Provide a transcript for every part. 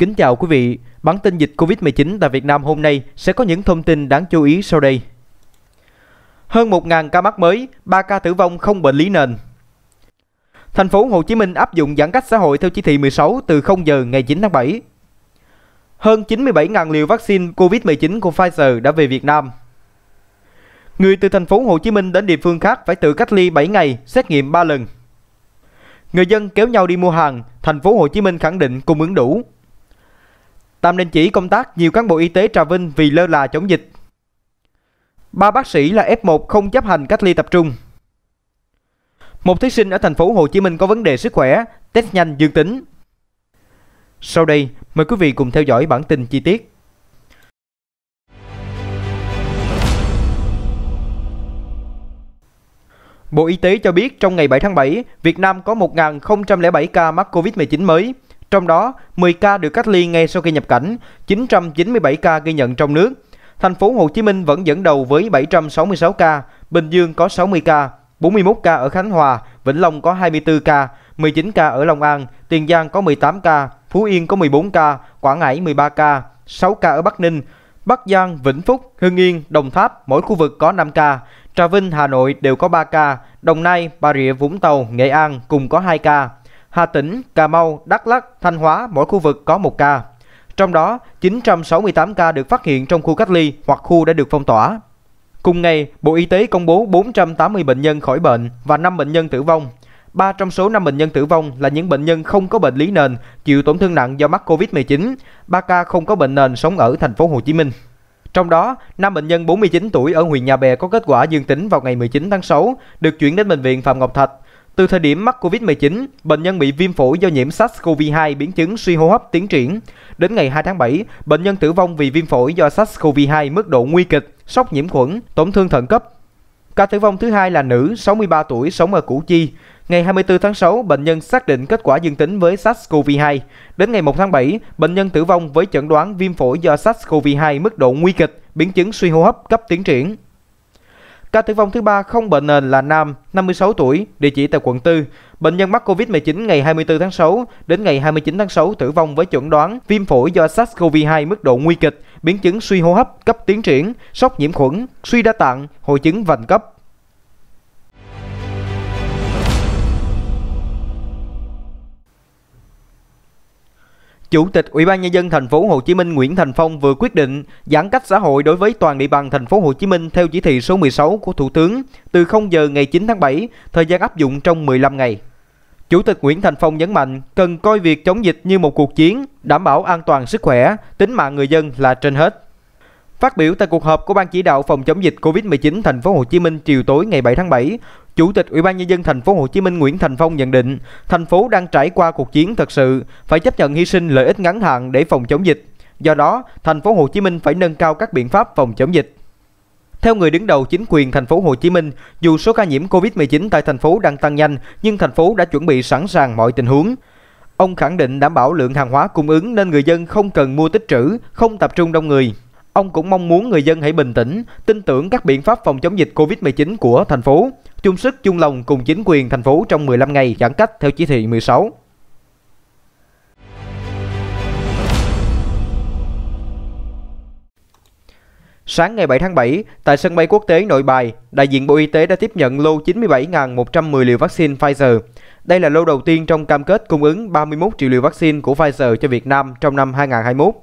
Kính chào quý vị, bản tin dịch Covid-19 tại Việt Nam hôm nay sẽ có những thông tin đáng chú ý sau đây. Hơn 1.000 ca mắc mới, 3 ca tử vong không bệnh lý nền. Thành phố Hồ Chí Minh áp dụng giãn cách xã hội theo chỉ thị 16 từ 0 giờ ngày 9 tháng 7. Hơn 97.000 liều vaccine COVID-19 của Pfizer đã về Việt Nam. Người từ thành phố Hồ Chí Minh đến địa phương khác phải tự cách ly 7 ngày, xét nghiệm 3 lần. Người dân kéo nhau đi mua hàng, thành phố Hồ Chí Minh khẳng định cung ứng đủ. Tam đình chỉ công tác nhiều cán bộ y tế Trà Vinh vì lơ là chống dịch. Ba bác sĩ là F1 không chấp hành cách ly tập trung. Một thí sinh ở thành phố Hồ Chí Minh có vấn đề sức khỏe, test nhanh dương tính. Sau đây, mời quý vị cùng theo dõi bản tin chi tiết. Bộ Y tế cho biết trong ngày 7 tháng 7, Việt Nam có 1.007 ca mắc COVID-19 mới, trong đó, 10 ca được cách ly ngay sau khi nhập cảnh, 997 ca ghi nhận trong nước. Thành phố Hồ Chí Minh vẫn dẫn đầu với 766 ca, Bình Dương có 60 ca, 41 ca ở Khánh Hòa, Vĩnh Long có 24 ca, 19 ca ở Long An, Tiền Giang có 18 ca, Phú Yên có 14 ca, Quảng Ngãi 13 ca, 6 ca ở Bắc Ninh, Bắc Giang, Vĩnh Phúc, Hưng Yên, Đồng Tháp mỗi khu vực có 5 ca, Trà Vinh, Hà Nội đều có 3 ca, Đồng Nai, Bà Rịa, Vũng Tàu, Nghệ An cùng có 2 ca. Hà Tĩnh, Cà Mau, Đắk Lắk, Thanh Hóa mỗi khu vực có 1 ca. Trong đó, 968 ca được phát hiện trong khu cách ly hoặc khu đã được phong tỏa. Cùng ngày, Bộ Y tế công bố 480 bệnh nhân khỏi bệnh và 5 bệnh nhân tử vong. 3 trong số 5 bệnh nhân tử vong là những bệnh nhân không có bệnh lý nền, chịu tổn thương nặng do mắc Covid-19, 3 ca không có bệnh nền sống ở thành phố Hồ Chí Minh. Trong đó, 5 bệnh nhân 49 tuổi ở huyện Nhà Bè có kết quả dương tính vào ngày 19 tháng 6, được chuyển đến bệnh viện Phạm Ngọc Thạch từ thời điểm mắc COVID-19, bệnh nhân bị viêm phổi do nhiễm SARS-CoV-2 biến chứng suy hô hấp tiến triển. Đến ngày 2 tháng 7, bệnh nhân tử vong vì viêm phổi do SARS-CoV-2 mức độ nguy kịch, sốc nhiễm khuẩn, tổn thương thận cấp. Ca tử vong thứ hai là nữ, 63 tuổi, sống ở Củ Chi. Ngày 24 tháng 6, bệnh nhân xác định kết quả dương tính với SARS-CoV-2. Đến ngày 1 tháng 7, bệnh nhân tử vong với chẩn đoán viêm phổi do SARS-CoV-2 mức độ nguy kịch, biến chứng suy hô hấp cấp tiến triển. Ca tử vong thứ ba không bệnh nền là nam, 56 tuổi, địa chỉ tại quận 4. Bệnh nhân mắc COVID-19 ngày 24 tháng 6 đến ngày 29 tháng 6 tử vong với chuẩn đoán viêm phổi do SARS-CoV-2 mức độ nguy kịch, biến chứng suy hô hấp cấp tiến triển, sốc nhiễm khuẩn, suy đa tạng, hội chứng vành cấp. Chủ tịch Ủy ban nhân dân thành phố Hồ Chí Minh Nguyễn Thành Phong vừa quyết định giãn cách xã hội đối với toàn địa bàn thành phố Hồ Chí Minh theo chỉ thị số 16 của Thủ tướng từ 0 giờ ngày 9 tháng 7, thời gian áp dụng trong 15 ngày. Chủ tịch Nguyễn Thành Phong nhấn mạnh cần coi việc chống dịch như một cuộc chiến, đảm bảo an toàn sức khỏe, tính mạng người dân là trên hết. Phát biểu tại cuộc họp của Ban chỉ đạo phòng chống dịch COVID-19 thành phố Hồ Chí Minh chiều tối ngày 7 tháng 7, Chủ tịch Ủy ban nhân dân thành phố Hồ Chí Minh Nguyễn Thành Phong nhận định, thành phố đang trải qua cuộc chiến thật sự, phải chấp nhận hy sinh lợi ích ngắn hạn để phòng chống dịch. Do đó, thành phố Hồ Chí Minh phải nâng cao các biện pháp phòng chống dịch. Theo người đứng đầu chính quyền thành phố Hồ Chí Minh, dù số ca nhiễm Covid-19 tại thành phố đang tăng nhanh, nhưng thành phố đã chuẩn bị sẵn sàng mọi tình huống. Ông khẳng định đảm bảo lượng hàng hóa cung ứng nên người dân không cần mua tích trữ, không tập trung đông người. Ông cũng mong muốn người dân hãy bình tĩnh, tin tưởng các biện pháp phòng chống dịch COVID-19 của thành phố, chung sức chung lòng cùng chính quyền thành phố trong 15 ngày giãn cách theo chỉ thị 16. Sáng ngày 7 tháng 7, tại sân bay quốc tế Nội Bài, đại diện Bộ Y tế đã tiếp nhận lô 97.110 liều vaccine Pfizer. Đây là lô đầu tiên trong cam kết cung ứng 31 triệu liều vaccine của Pfizer cho Việt Nam trong năm 2021.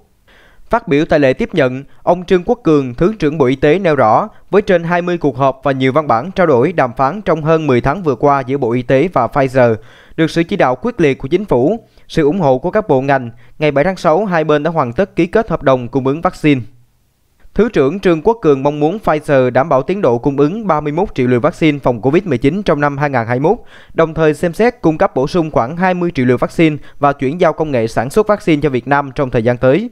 Phát biểu tại lễ tiếp nhận, ông Trương Quốc Cường, Thứ trưởng Bộ Y tế nêu rõ, với trên 20 cuộc họp và nhiều văn bản trao đổi đàm phán trong hơn 10 tháng vừa qua giữa Bộ Y tế và Pfizer, được sự chỉ đạo quyết liệt của chính phủ, sự ủng hộ của các bộ ngành, ngày 7 tháng 6, hai bên đã hoàn tất ký kết hợp đồng cung ứng vaccine. Thứ trưởng Trương Quốc Cường mong muốn Pfizer đảm bảo tiến độ cung ứng 31 triệu liều vaccine phòng COVID-19 trong năm 2021, đồng thời xem xét cung cấp bổ sung khoảng 20 triệu liều vaccine và chuyển giao công nghệ sản xuất vaccine cho Việt Nam trong thời gian tới.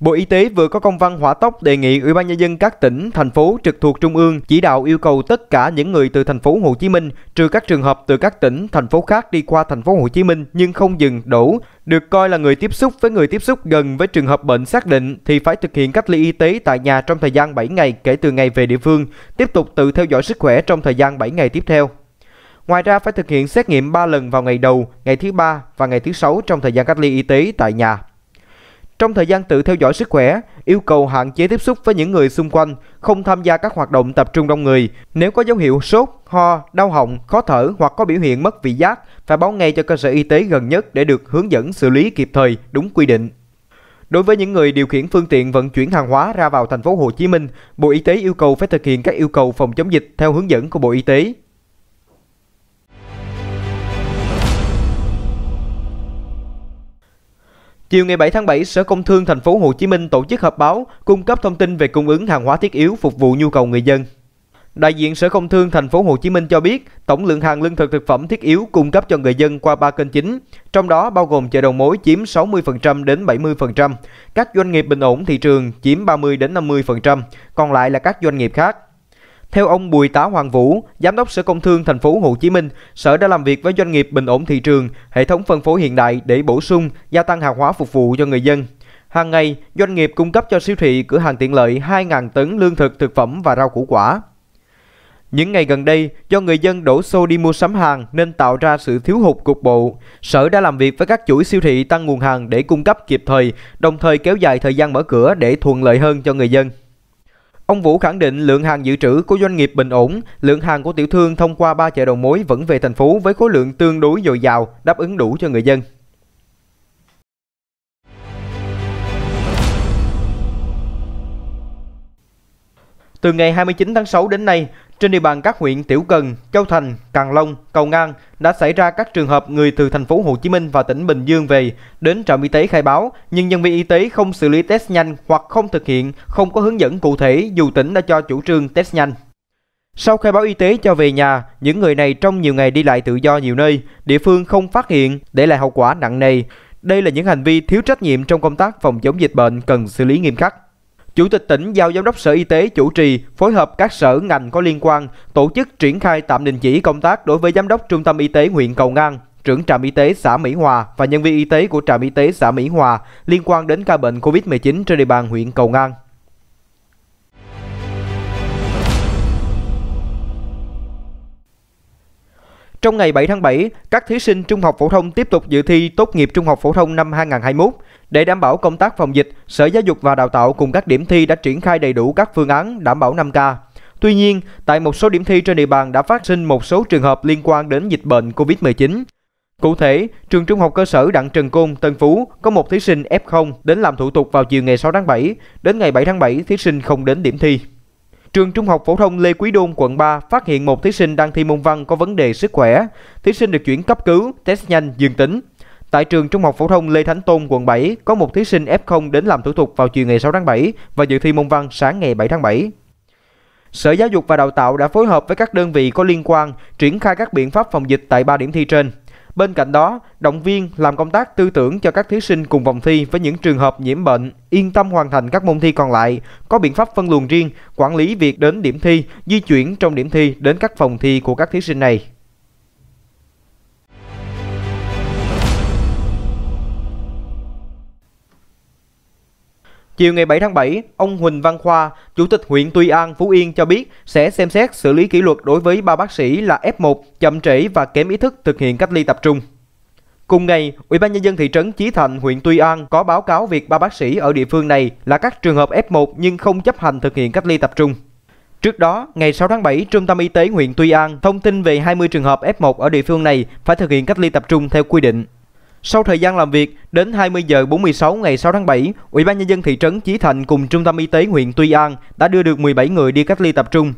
Bộ Y tế vừa có công văn hỏa tốc đề nghị Ủy ban nhân dân các tỉnh, thành phố trực thuộc trung ương chỉ đạo yêu cầu tất cả những người từ thành phố Hồ Chí Minh, trừ các trường hợp từ các tỉnh, thành phố khác đi qua thành phố Hồ Chí Minh nhưng không dừng đủ, được coi là người tiếp xúc với người tiếp xúc gần với trường hợp bệnh xác định thì phải thực hiện cách ly y tế tại nhà trong thời gian 7 ngày kể từ ngày về địa phương, tiếp tục tự theo dõi sức khỏe trong thời gian 7 ngày tiếp theo. Ngoài ra phải thực hiện xét nghiệm 3 lần vào ngày đầu, ngày thứ ba và ngày thứ sáu trong thời gian cách ly y tế tại nhà. Trong thời gian tự theo dõi sức khỏe, yêu cầu hạn chế tiếp xúc với những người xung quanh, không tham gia các hoạt động tập trung đông người. Nếu có dấu hiệu sốt, ho, đau họng, khó thở hoặc có biểu hiện mất vị giác, phải báo ngay cho cơ sở y tế gần nhất để được hướng dẫn xử lý kịp thời, đúng quy định. Đối với những người điều khiển phương tiện vận chuyển hàng hóa ra vào thành phố Hồ Chí Minh, Bộ Y tế yêu cầu phải thực hiện các yêu cầu phòng chống dịch theo hướng dẫn của Bộ Y tế. Chiều ngày 7 tháng 7, Sở Công Thương Thành phố Hồ Chí Minh tổ chức họp báo cung cấp thông tin về cung ứng hàng hóa thiết yếu phục vụ nhu cầu người dân. Đại diện Sở Công Thương Thành phố Hồ Chí Minh cho biết, tổng lượng hàng lương thực thực phẩm thiết yếu cung cấp cho người dân qua 3 kênh chính, trong đó bao gồm chợ đầu mối chiếm 60% đến 70%, các doanh nghiệp bình ổn thị trường chiếm 30 đến 50%, còn lại là các doanh nghiệp khác. Theo ông Bùi Tá Hoàng Vũ, Giám đốc Sở Công Thương Thành phố Hồ Chí Minh, Sở đã làm việc với doanh nghiệp bình ổn thị trường, hệ thống phân phối hiện đại để bổ sung, gia tăng hàng hóa phục vụ cho người dân. Hàng ngày, doanh nghiệp cung cấp cho siêu thị, cửa hàng tiện lợi 2.000 tấn lương thực, thực phẩm và rau củ quả. Những ngày gần đây, do người dân đổ xô đi mua sắm hàng nên tạo ra sự thiếu hụt cục bộ. Sở đã làm việc với các chuỗi siêu thị tăng nguồn hàng để cung cấp kịp thời, đồng thời kéo dài thời gian mở cửa để thuận lợi hơn cho người dân. Ông Vũ khẳng định lượng hàng dự trữ của doanh nghiệp bình ổn, lượng hàng của tiểu thương thông qua ba chợ đầu mối vẫn về thành phố với khối lượng tương đối dồi dào, đáp ứng đủ cho người dân. Từ ngày 29 tháng 6 đến nay, trên địa bàn các huyện Tiểu Cần, Châu Thành, Càng Long, Cầu Ngang đã xảy ra các trường hợp người từ thành phố Hồ Chí Minh và tỉnh Bình Dương về đến trạm y tế khai báo, nhưng nhân viên y tế không xử lý test nhanh hoặc không thực hiện, không có hướng dẫn cụ thể dù tỉnh đã cho chủ trương test nhanh. Sau khai báo y tế cho về nhà, những người này trong nhiều ngày đi lại tự do nhiều nơi, địa phương không phát hiện để lại hậu quả nặng nề. Đây là những hành vi thiếu trách nhiệm trong công tác phòng chống dịch bệnh cần xử lý nghiêm khắc. Chủ tịch tỉnh giao Giám đốc Sở Y tế chủ trì phối hợp các sở ngành có liên quan tổ chức triển khai tạm đình chỉ công tác đối với Giám đốc Trung tâm Y tế huyện Cầu Ngang, trưởng trạm y tế xã Mỹ Hòa và nhân viên y tế của trạm y tế xã Mỹ Hòa liên quan đến ca bệnh COVID-19 trên địa bàn huyện Cầu Ngang. Trong ngày 7 tháng 7, các thí sinh trung học phổ thông tiếp tục dự thi tốt nghiệp trung học phổ thông năm 2021. Để đảm bảo công tác phòng dịch, Sở Giáo dục và Đào tạo cùng các điểm thi đã triển khai đầy đủ các phương án đảm bảo 5K. Tuy nhiên, tại một số điểm thi trên địa bàn đã phát sinh một số trường hợp liên quan đến dịch bệnh COVID-19. Cụ thể, trường trung học cơ sở Đặng Trần Côn, Tân Phú có một thí sinh F0 đến làm thủ tục vào chiều ngày 6 tháng 7, đến ngày 7 tháng 7 thí sinh không đến điểm thi. Trường Trung học phổ thông Lê Quý Đôn quận 3 phát hiện một thí sinh đang thi môn văn có vấn đề sức khỏe. Thí sinh được chuyển cấp cứu, test nhanh dương tính. Tại trường Trung học phổ thông Lê Thánh Tôn quận 7 có một thí sinh F0 đến làm thủ tục vào chiều ngày 6 tháng 7 và dự thi môn văn sáng ngày 7 tháng 7. Sở Giáo dục và Đào tạo đã phối hợp với các đơn vị có liên quan triển khai các biện pháp phòng dịch tại 3 điểm thi trên. Bên cạnh đó, động viên làm công tác tư tưởng cho các thí sinh cùng vòng thi với những trường hợp nhiễm bệnh, yên tâm hoàn thành các môn thi còn lại, có biện pháp phân luồng riêng, quản lý việc đến điểm thi, di chuyển trong điểm thi đến các phòng thi của các thí sinh này. Chiều ngày 7 tháng 7, ông Huỳnh Văn Khoa, Chủ tịch huyện Tuy An, Phú Yên cho biết sẽ xem xét xử lý kỷ luật đối với ba bác sĩ là F1, chậm trễ và kém ý thức thực hiện cách ly tập trung. Cùng ngày, Ủy ban nhân dân thị trấn Chí Thành, huyện Tuy An có báo cáo việc ba bác sĩ ở địa phương này là các trường hợp F1 nhưng không chấp hành thực hiện cách ly tập trung. Trước đó, ngày 6 tháng 7, Trung tâm Y tế huyện Tuy An thông tin về 20 trường hợp F1 ở địa phương này phải thực hiện cách ly tập trung theo quy định. Sau thời gian làm việc, đến 20 giờ 46 ngày 6 tháng 7, Ủy ban nhân dân thị trấn Chí Thành cùng Trung tâm y tế huyện Tuy An đã đưa được 17 người đi cách ly tập trung.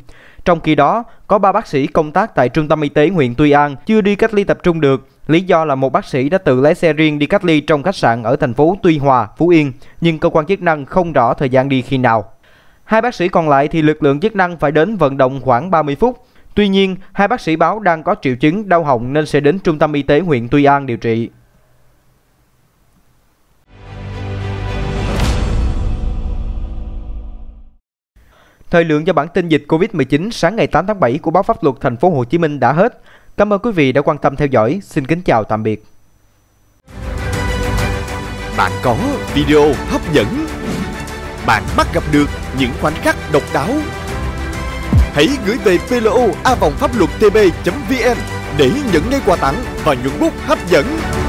Trong khi đó, có 3 bác sĩ công tác tại Trung tâm y tế huyện Tuy An chưa đi cách ly tập trung được, lý do là một bác sĩ đã tự lái xe riêng đi cách ly trong khách sạn ở thành phố Tuy Hòa, Phú Yên, nhưng cơ quan chức năng không rõ thời gian đi khi nào. Hai bác sĩ còn lại thì lực lượng chức năng phải đến vận động khoảng 30 phút. Tuy nhiên, hai bác sĩ báo đang có triệu chứng đau họng nên sẽ đến trung tâm y tế huyện Tuy An điều trị. Thời lượng cho bản tin dịch Covid-19 sáng ngày 8 tháng 7 của báo Pháp luật Thành phố Hồ Chí Minh đã hết. Cảm ơn quý vị đã quan tâm theo dõi. Xin kính chào tạm biệt. Bạn có video hấp dẫn. Bạn bắt gặp được những khoảnh khắc độc đáo. Hãy gửi về PLO pháp luật tb.vn để nhận ngay quà tặng và những bút hấp dẫn.